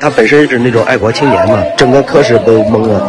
他本身是那种爱国青年嘛，整个科室都懵了。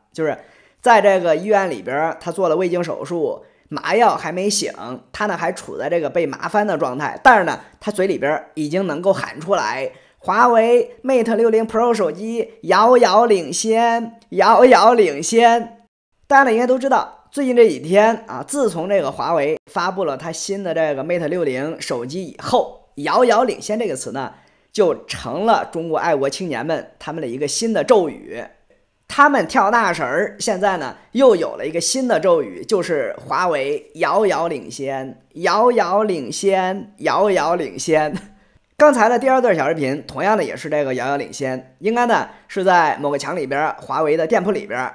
就是在这个医院里边，他做了胃镜手术，麻药还没醒，他呢还处在这个被麻翻的状态。但是呢，他嘴里边已经能够喊出来：“华为 Mate 六零 Pro 手机遥遥领先，遥遥领先。”大家呢应该都知道，最近这几天啊，自从这个华为发布了它新的这个 Mate 六零手机以后，“遥遥领先”这个词呢，就成了中国爱国青年们他们的一个新的咒语。他们跳大绳儿，现在呢又有了一个新的咒语，就是华为遥遥领先，遥遥领先，遥遥领先。刚才的第二段小视频，同样的也是这个遥遥领先，应该呢是在某个墙里边，华为的店铺里边。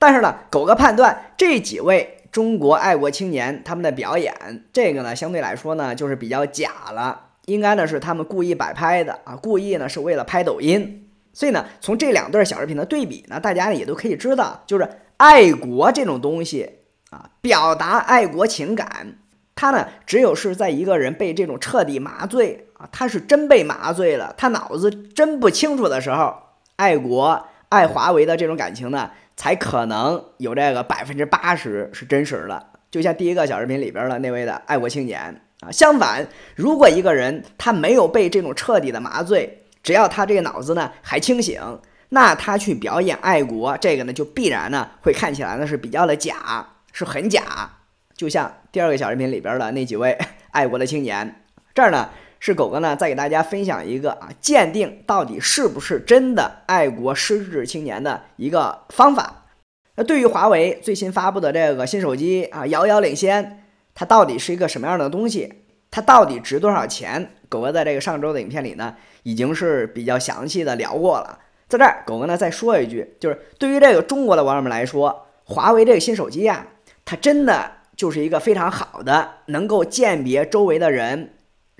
但是呢，狗哥判断这几位中国爱国青年他们的表演，这个呢相对来说呢就是比较假了，应该呢是他们故意摆拍的啊，故意呢是为了拍抖音。所以呢，从这两段小视频的对比呢，大家呢也都可以知道，就是爱国这种东西啊，表达爱国情感，它呢只有是在一个人被这种彻底麻醉啊，他是真被麻醉了，他脑子真不清楚的时候，爱国爱华为的这种感情呢，才可能有这个百分之八十是真实的。就像第一个小视频里边的那位的爱国青年啊，相反，如果一个人他没有被这种彻底的麻醉。只要他这个脑子呢还清醒，那他去表演爱国，这个呢就必然呢会看起来呢是比较的假，是很假。就像第二个小视频里边的那几位 爱国的青年，这儿呢是狗哥呢再给大家分享一个啊，鉴定到底是不是真的爱国失智青年的一个方法。那对于华为最新发布的这个新手机啊，遥遥领先，它到底是一个什么样的东西？它到底值多少钱？狗哥在这个上周的影片里呢？已经是比较详细的聊过了，在这儿狗哥呢再说一句，就是对于这个中国的网友们来说，华为这个新手机呀，它真的就是一个非常好的能够鉴别周围的人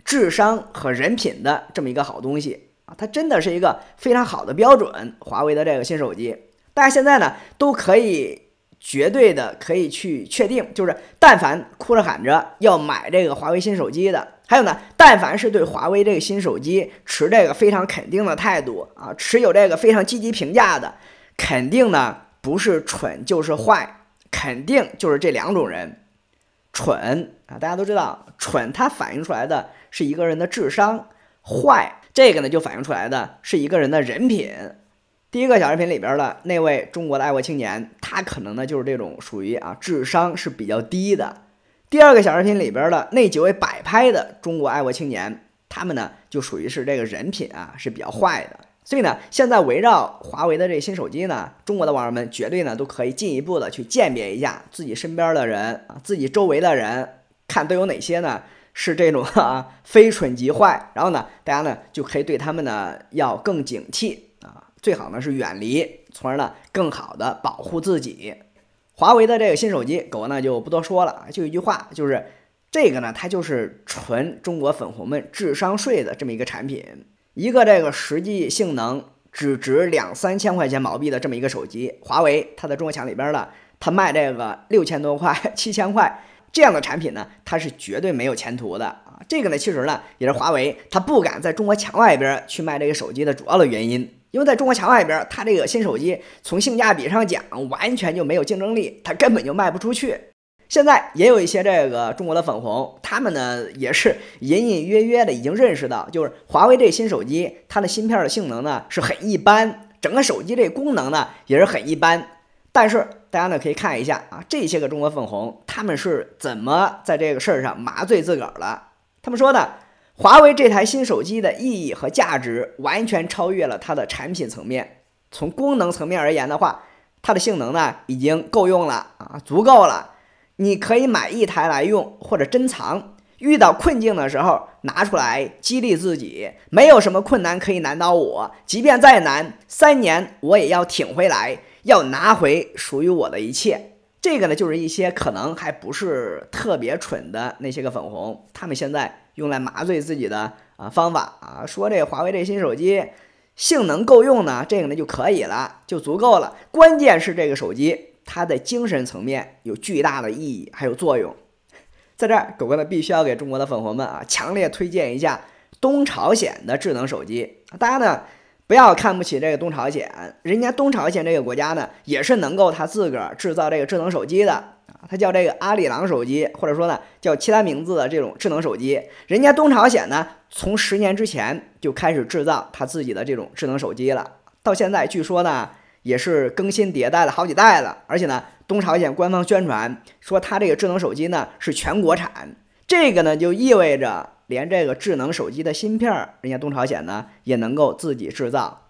智商和人品的这么一个好东西啊，它真的是一个非常好的标准。华为的这个新手机，大家现在呢都可以绝对的可以去确定，就是但凡哭着喊着要买这个华为新手机的。还有呢，但凡是对华为这个新手机持这个非常肯定的态度啊，持有这个非常积极评价的，肯定呢不是蠢就是坏，肯定就是这两种人，蠢啊，大家都知道，蠢它反映出来的是一个人的智商；坏这个呢就反映出来的是一个人的人品。第一个小视频里边的那位中国的爱国青年，他可能呢就是这种属于啊智商是比较低的。第二个小视频里边的那几位摆拍的中国爱国青年，他们呢就属于是这个人品啊是比较坏的。所以呢，现在围绕华为的这新手机呢，中国的网友们绝对呢都可以进一步的去鉴别一下自己身边的人啊，自己周围的人，看都有哪些呢是这种啊非蠢即坏。然后呢，大家呢就可以对他们呢要更警惕啊，最好呢是远离，从而呢更好的保护自己。华为的这个新手机，狗呢就不多说了就一句话，就是这个呢，它就是纯中国粉红们智商税的这么一个产品，一个这个实际性能只值两三千块钱毛币的这么一个手机，华为它在中国墙里边呢，它卖这个六千多块、七千块这样的产品呢，它是绝对没有前途的啊！这个呢，其实呢也是华为它不敢在中国墙外边去卖这个手机的主要的原因。因为在中国墙外边，它这个新手机从性价比上讲，完全就没有竞争力，它根本就卖不出去。现在也有一些这个中国的粉红，他们呢也是隐隐约约的已经认识到，就是华为这新手机，它的芯片的性能呢是很一般，整个手机这功能呢也是很一般。但是大家呢可以看一下啊，这些个中国粉红他们是怎么在这个事儿上麻醉自个儿的？他们说的。华为这台新手机的意义和价值完全超越了它的产品层面。从功能层面而言的话，它的性能呢已经够用了啊，足够了。你可以买一台来用或者珍藏，遇到困境的时候拿出来激励自己，没有什么困难可以难倒我。即便再难，三年我也要挺回来，要拿回属于我的一切。这个呢，就是一些可能还不是特别蠢的那些个粉红，他们现在。用来麻醉自己的啊方法啊，说这华为这新手机性能够用呢，这个呢就可以了，就足够了。关键是这个手机，它的精神层面有巨大的意义还有作用。在这儿，狗哥呢必须要给中国的粉红们啊强烈推荐一下东朝鲜的智能手机。大家呢。不要看不起这个东朝鲜，人家东朝鲜这个国家呢，也是能够他自个儿制造这个智能手机的啊，他叫这个阿里郎手机，或者说呢叫其他名字的这种智能手机。人家东朝鲜呢，从十年之前就开始制造他自己的这种智能手机了，到现在据说呢也是更新迭代了好几代了，而且呢，东朝鲜官方宣传说他这个智能手机呢是全国产。这个呢就意味着，连这个智能手机的芯片人家东朝鲜呢也能够自己制造。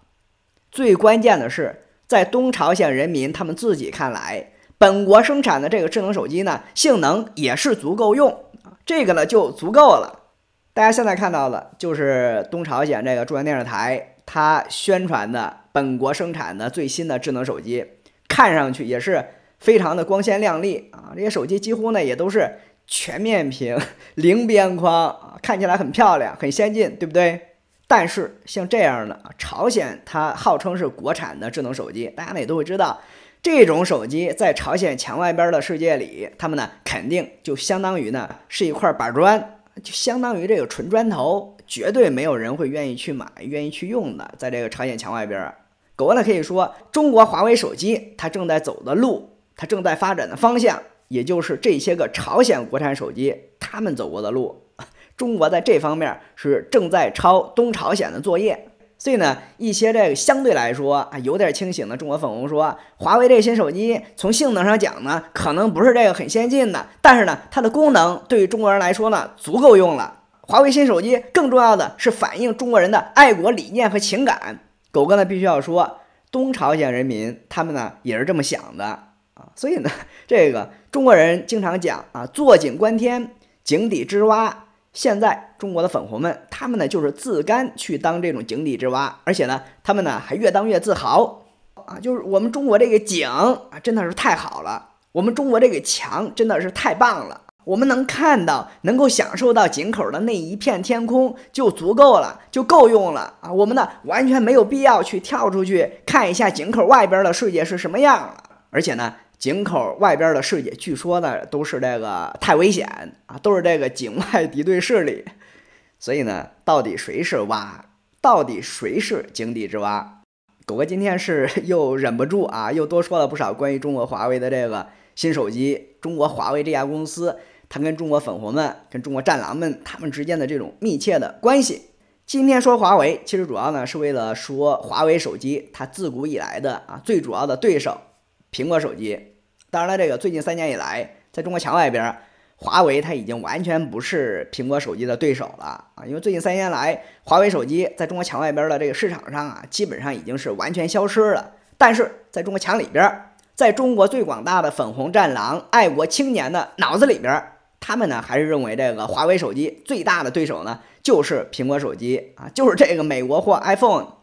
最关键的是，在东朝鲜人民他们自己看来，本国生产的这个智能手机呢，性能也是足够用啊，这个呢就足够了。大家现在看到的，就是东朝鲜这个中央电视台它宣传的本国生产的最新的智能手机，看上去也是非常的光鲜亮丽啊。这些手机几乎呢也都是。全面屏、零边框看起来很漂亮，很先进，对不对？但是像这样的朝鲜，它号称是国产的智能手机，大家呢也都会知道，这种手机在朝鲜墙外边的世界里，他们呢肯定就相当于呢是一块板砖，就相当于这个纯砖头，绝对没有人会愿意去买、愿意去用的。在这个朝鲜墙外边，狗哥呢可以说，中国华为手机它正在走的路，它正在发展的方向。也就是这些个朝鲜国产手机，他们走过的路，中国在这方面是正在抄东朝鲜的作业。所以呢，一些这个相对来说啊有点清醒的中国粉红说，华为这新手机从性能上讲呢，可能不是这个很先进的，但是呢，它的功能对于中国人来说呢足够用了。华为新手机更重要的是反映中国人的爱国理念和情感。狗哥呢必须要说，东朝鲜人民他们呢也是这么想的啊，所以呢这个。中国人经常讲啊，坐井观天，井底之蛙。现在中国的粉红们，他们呢就是自甘去当这种井底之蛙，而且呢，他们呢还越当越自豪啊！就是我们中国这个井啊，真的是太好了，我们中国这个墙真的是太棒了。我们能看到，能够享受到井口的那一片天空就足够了，就够用了啊！我们呢完全没有必要去跳出去看一下井口外边的世界是什么样了，而且呢。井口外边的世界，据说呢都是这个太危险啊，都是这个井外敌对势力，所以呢，到底谁是蛙？到底谁是井底之蛙？狗哥今天是 又忍不住啊，又多说了不少关于中国华为的这个新手机，中国华为这家公司，它跟中国粉红们、跟中国战狼们他们之间的这种密切的关系。今天说华为，其实主要呢是为了说华为手机，它自古以来的啊最主要的对手，苹果手机。当然了，这个最近三年以来，在中国墙外边，华为它已经完全不是苹果手机的对手了啊！因为最近三年来，华为手机在中国墙外边的这个市场上啊，基本上已经是完全消失了。但是，在中国墙里边，在中国最广大的粉红战狼、爱国青年的脑子里边，他们呢还是认为这个华为手机最大的对手呢就是苹果手机啊，就是这个美国货 iPhone。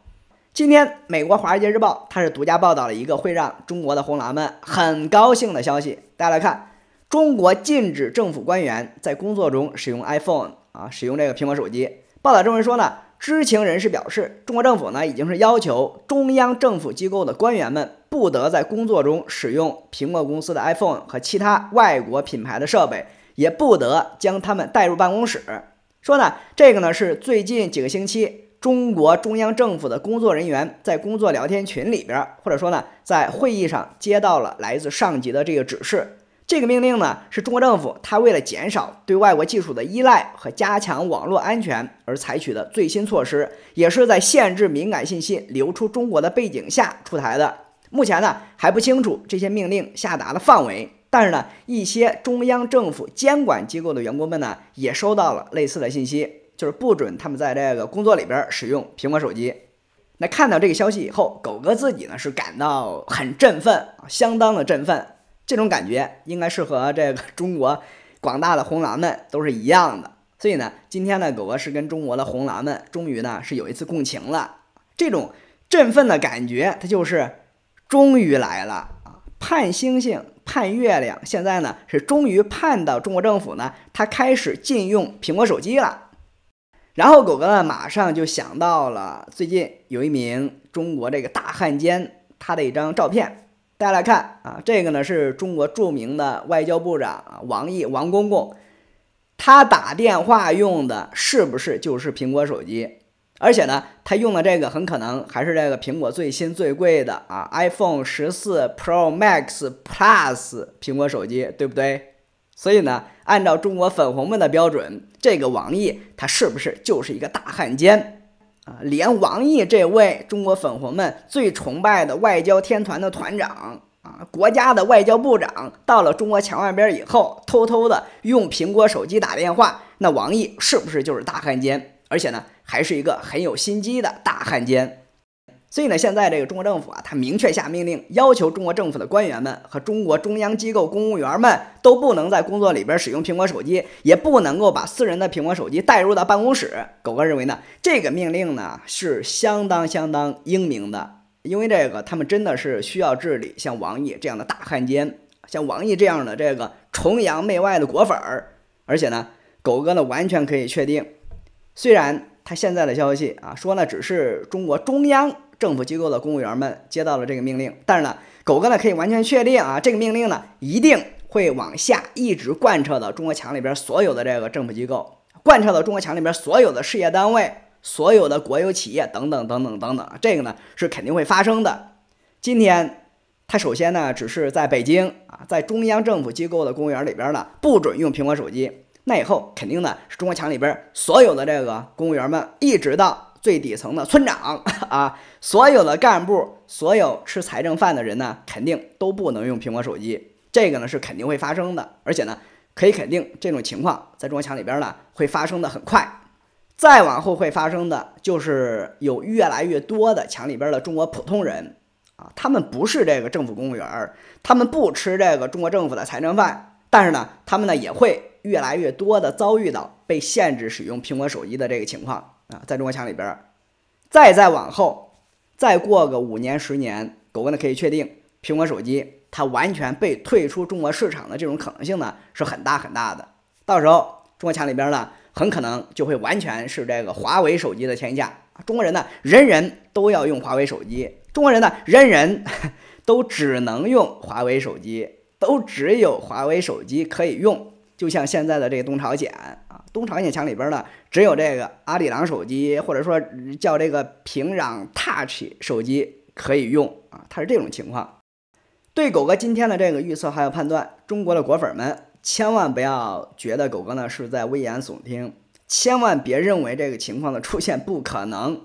今天，美国《华尔街日报》它是独家报道了一个会让中国的红狼们很高兴的消息。大家来看，中国禁止政府官员在工作中使用 iPhone 啊，使用这个苹果手机。报道中说呢，知情人士表示，中国政府呢已经是要求中央政府机构的官员们不得在工作中使用苹果公司的 iPhone 和其他外国品牌的设备，也不得将他们带入办公室。说呢，这个呢是最近几个星期。中国中央政府的工作人员在工作聊天群里边，或者说呢，在会议上接到了来自上级的这个指示。这个命令呢，是中国政府它为了减少对外国技术的依赖和加强网络安全而采取的最新措施，也是在限制敏感信息流出中国的背景下出台的。目前呢，还不清楚这些命令下达的范围，但是呢，一些中央政府监管机构的员工们呢，也收到了类似的信息。就是不准他们在这个工作里边使用苹果手机。那看到这个消息以后，狗哥自己呢是感到很振奋，相当的振奋。这种感觉应该是和这个中国广大的红狼们都是一样的。所以呢，今天呢，狗哥是跟中国的红狼们终于呢是有一次共情了。这种振奋的感觉，它就是终于来了啊！盼星星盼月亮，现在呢是终于盼到中国政府呢，它开始禁用苹果手机了。然后狗哥呢，马上就想到了最近有一名中国这个大汉奸，他的一张照片，大家来看啊，这个呢是中国著名的外交部长王毅，王公公，他打电话用的是不是就是苹果手机？而且呢，他用的这个很可能还是这个苹果最新最贵的啊，iPhone 十四 Pro Max Plus 苹果手机，对不对？所以呢，按照中国粉红们的标准，这个王毅他是不是就是一个大汉奸啊？连王毅这位中国粉红们最崇拜的外交天团的团长啊，国家的外交部长，到了中国墙外边以后，偷偷的用苹果手机打电话，那王毅是不是就是大汉奸？而且呢，还是一个很有心机的大汉奸。所以呢，现在这个中国政府啊，他明确下命令，要求中国政府的官员们和中国中央机构公务员们都不能在工作里边使用苹果手机，也不能够把私人的苹果手机带入到办公室。狗哥认为呢，这个命令呢是相当相当英明的，因为这个他们真的是需要治理像王毅这样的大汉奸，像王毅这样的这个崇洋媚外的果粉儿。而且呢，狗哥呢完全可以确定，虽然他现在的消息啊说呢只是中国中央。政府机构的公务员们接到了这个命令，但是呢，狗哥呢可以完全确定啊，这个命令呢一定会往下一直贯彻到中国墙里边所有的这个政府机构，贯彻到中国墙里边所有的事业单位、所有的国有企业等等等等等等，这个呢是肯定会发生的。今天他首先呢只是在北京啊，在中央政府机构的公务员里边呢不准用苹果手机，那以后肯定呢，是中国墙里边所有的这个公务员们一直到。最底层的村长 啊，所有的干部，所有吃财政饭的人呢，肯定都不能用苹果手机。这个呢是肯定会发生的，而且呢可以肯定，这种情况在中国墙里边呢会发生的很快。再往后会发生的就是有越来越多的墙里边的中国普通人啊，他们不是这个政府公务员，他们不吃这个中国政府的财政饭，但是呢，他们呢也会越来越多的遭遇到被限制使用苹果手机的这个情况。啊，在中国墙里边，再再往后，再过个五年十年，狗哥呢可以确定，苹果手机它完全被退出中国市场的这种可能性呢是很大很大的。到时候中国墙里边呢，很可能就会完全是这个华为手机的天下。中国人呢，人人都要用华为手机；中国人呢，人人 都只能用华为手机，都只有华为手机可以用。就像现在的这个东朝鲜啊，东朝鲜墙里边呢，只有这个阿里郎手机，或者说叫这个平壤 Touch 手机可以用啊，它是这种情况。对狗哥今天的这个预测还有判断，中国的果粉们千万不要觉得狗哥呢是在危言耸听，千万别认为这个情况的出现不可能。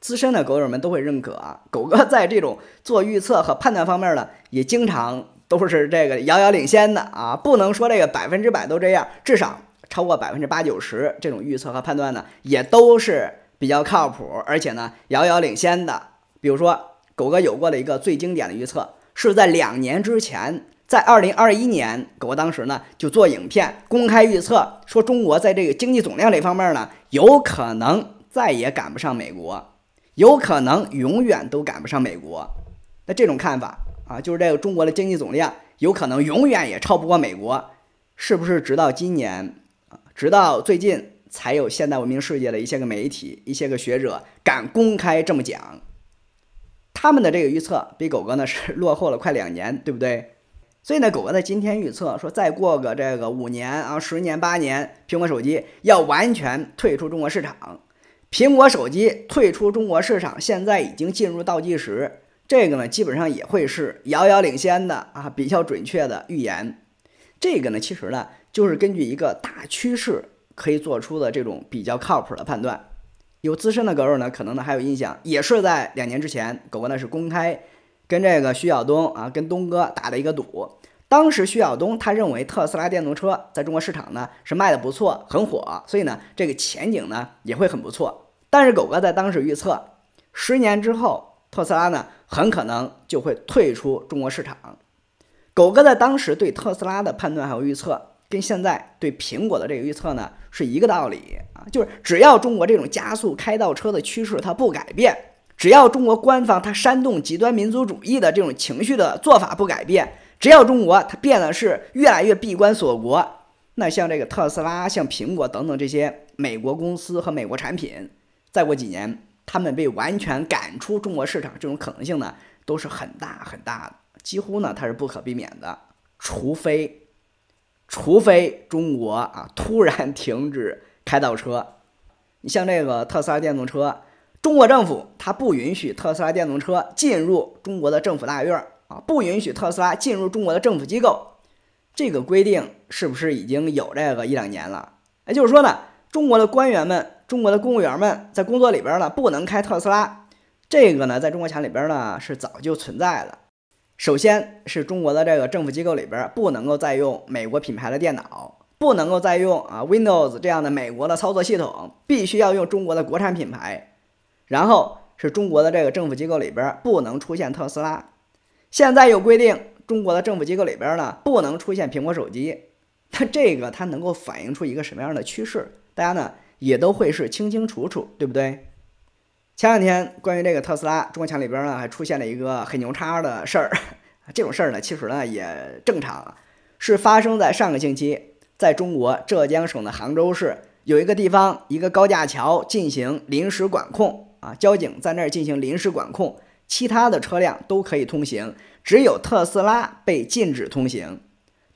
资深的狗友们都会认可啊，狗哥在这种做预测和判断方面呢，也经常。都是这个遥遥领先的啊，不能说这个百分之百都这样，至少超过百分之八九十这种预测和判断呢，也都是比较靠谱，而且呢遥遥领先的。比如说狗哥有过的一个最经典的预测，是在两年之前，在二零二一年，狗哥当时呢就做影片公开预测，说中国在这个经济总量这方面呢，有可能再也赶不上美国，有可能永远都赶不上美国。那这种看法。啊，就是这个中国的经济总量有可能永远也超不过美国，是不是？直到今年啊，直到最近才有现代文明世界的一些个媒体、一些个学者敢公开这么讲。他们的这个预测比狗哥呢是 落后了快两年，对不对？所以呢，狗哥在今天预测说，再过个这个五年啊、十年、八年，苹果手机要完全退出中国市场。苹果手机退出中国市场，现在已经进入倒计时。这个呢，基本上也会是遥遥领先的啊，比较准确的预言。这个呢，其实呢，就是根据一个大趋势可以做出的这种比较靠谱的判断。有资深的狗友呢，可能呢还有印象，也是在两年之前，狗哥呢是公开跟这个徐晓东啊，跟东哥打了一个赌。当时徐晓东他认为特斯拉电动车在中国市场呢是卖的不错，很火，所以呢，这个前景呢也会很不错。但是狗哥在当时预测，十年之后。特斯拉呢，很可能就会退出中国市场。狗哥在当时对特斯拉的判断还有预测，跟现在对苹果的这个预测呢是一个道理啊，就是只要中国这种加速开倒车的趋势它不改变，只要中国官方它煽动极端民族主义的这种情绪的做法不改变，只要中国它变得是越来越闭关锁国，那像这个特斯拉、像苹果等等这些美国公司和美国产品，再过几年。他们被完全赶出中国市场，这种可能性呢，都是很大很大的，几乎呢它是不可避免的，除非，除非中国啊突然停止开倒车。你像这个特斯拉电动车，中国政府它不允许特斯拉电动车进入中国的政府大院儿啊，不允许特斯拉进入中国的政府机构。这个规定是不是已经有这个一两年了？也就是说呢，中国的官员们。中国的公务员们在工作里边呢，不能开特斯拉。这个呢，在中国墙里边呢是早就存在的。首先是中国的这个政府机构里边不能够再用美国品牌的电脑，不能够再用啊 Windows 这样的美国的操作系统，必须要用中国的国产品牌。然后是中国的这个政府机构里边不能出现特斯拉。现在有规定，中国的政府机构里边呢不能出现苹果手机。那这个它能够反映出一个什么样的趋势？大家呢？也都会是清清楚楚，对不对？前两天关于这个特斯拉，中国墙里边呢还出现了一个很牛叉的事儿。这种事儿呢，其实呢也正常，是发生在上个星期，在中国浙江省的杭州市有一个地方，一个高架桥进行临时管控啊，交警在那儿进行临时管控，其他的车辆都可以通行，只有特斯拉被禁止通行。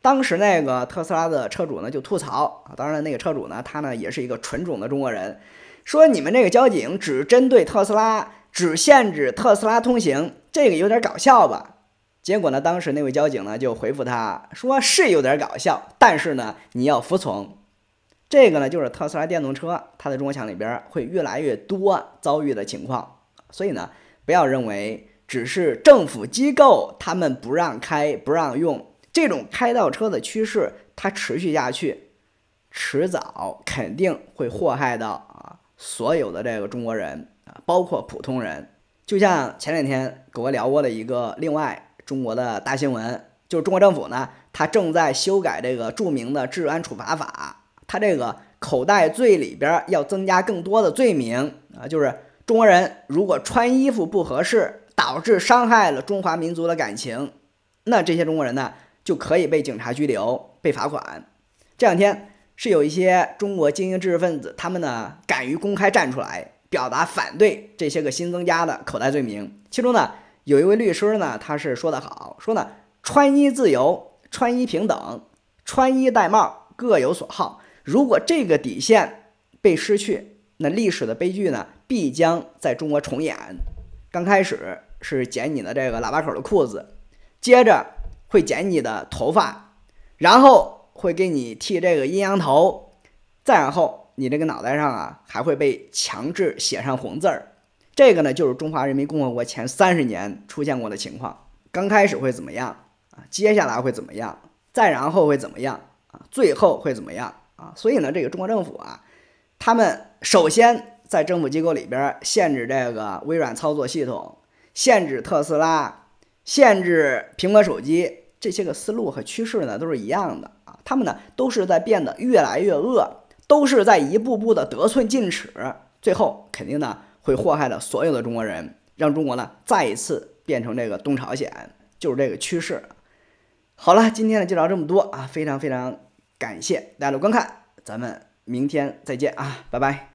当时那个特斯拉的车主呢就吐槽啊，当然那个车主呢他呢也是一个纯种的中国人，说你们这个交警只针对特斯拉，只限制特斯拉通行，这个有点搞笑吧？结果呢，当时那位交警呢就回复他说是有点搞笑，但是呢你要服从。这个呢就是特斯拉电动车它在中国墙里边会越来越多遭遇的情况，所以呢不要认为只是政府机构他们不让开不让用。这种开倒车的趋势，它持续下去，迟早肯定会祸害到啊所有的这个中国人啊，包括普通人。就像前两天跟我聊过的一个另外中国的大新闻，就是中国政府呢，它正在修改这个著名的治安处罚法，它这个口袋罪里边要增加更多的罪名啊，就是中国人如果穿衣服不合适，导致伤害了中华民族的感情，那这些中国人呢？就可以被警察拘留、被罚款。这两天是有一些中国精英知识分子，他们呢敢于公开站出来，表达反对这些个新增加的口袋罪名。其中呢，有一位律师呢，他是说得好，说呢，穿衣自由、穿衣平等、穿衣戴帽各有所好。如果这个底线被失去，那历史的悲剧呢，必将在中国重演。刚开始是剪你的这个喇叭口的裤子，接着。会剪你的头发，然后会给你剃这个阴阳头，再然后你这个脑袋上啊还会被强制写上红字儿。这个呢就是中华人民共和国前三十年出现过的情况。刚开始会怎么样啊？接下来会怎么样？再然后会怎么样啊？最后会怎么样啊？所以呢，这个中国政府啊，他们首先在政府机构里边限制这个微软操作系统，限制特斯拉，限制苹果手机。这些个思路和趋势呢，都是一样的啊。他们呢，都是在变得越来越恶，都是在一步步的得寸进尺，最后肯定呢会祸害了所有的中国人，让中国呢再一次变成这个东朝鲜，就是这个趋势。好了，今天呢就聊这么多啊，非常非常感谢大家的观看，咱们明天再见啊，拜拜。